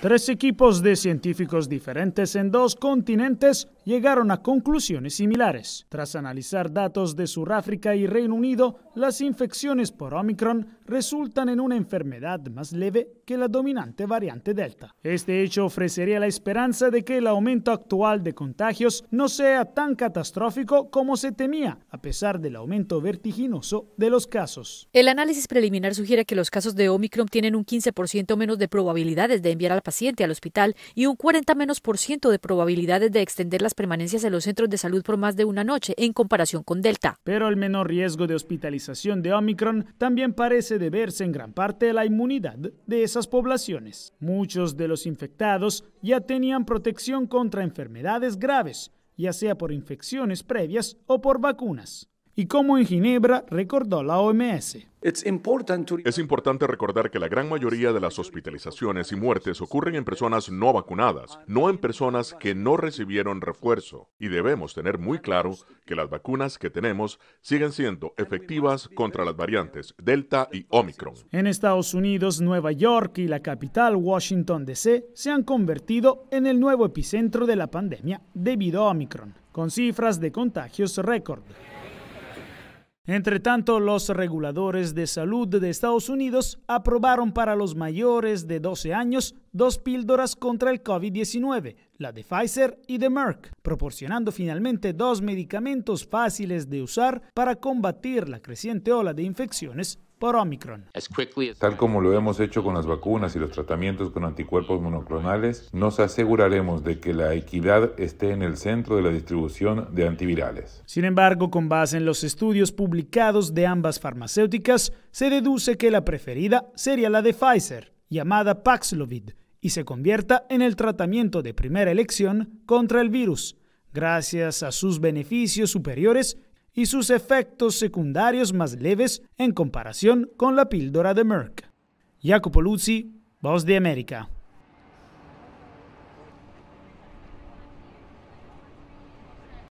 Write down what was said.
Tres equipos de científicos diferentes en dos continentes llegaron a conclusiones similares. Tras analizar datos de Suráfrica y Reino Unido, las infecciones por Omicron resultan en una enfermedad más leve que la dominante variante Delta. Este hecho ofrecería la esperanza de que el aumento actual de contagios no sea tan catastrófico como se temía, a pesar del aumento vertiginoso de los casos. El análisis preliminar sugiere que los casos de Omicron tienen un 15% menos de probabilidades de enviar al paciente al hospital y un 40 menos por ciento de probabilidades de extender las permanencias en los centros de salud por más de una noche en comparación con Delta. Pero el menor riesgo de hospitalización de Omicron también parece deberse en gran parte a la inmunidad de esas poblaciones. Muchos de los infectados ya tenían protección contra enfermedades graves, ya sea por infecciones previas o por vacunas y como en Ginebra recordó la OMS. Es importante recordar que la gran mayoría de las hospitalizaciones y muertes ocurren en personas no vacunadas, no en personas que no recibieron refuerzo. Y debemos tener muy claro que las vacunas que tenemos siguen siendo efectivas contra las variantes Delta y Omicron. En Estados Unidos, Nueva York y la capital Washington, D.C. se han convertido en el nuevo epicentro de la pandemia debido a Omicron, con cifras de contagios récord. Entre tanto, los reguladores de salud de Estados Unidos aprobaron para los mayores de 12 años dos píldoras contra el COVID-19, la de Pfizer y de Merck, proporcionando finalmente dos medicamentos fáciles de usar para combatir la creciente ola de infecciones por Omicron. Tal como lo hemos hecho con las vacunas y los tratamientos con anticuerpos monoclonales, nos aseguraremos de que la equidad esté en el centro de la distribución de antivirales. Sin embargo, con base en los estudios publicados de ambas farmacéuticas, se deduce que la preferida sería la de Pfizer, llamada Paxlovid, y se convierta en el tratamiento de primera elección contra el virus, gracias a sus beneficios superiores y sus efectos secundarios más leves en comparación con la píldora de Merck. Jacopo Luzzi, Voz de América.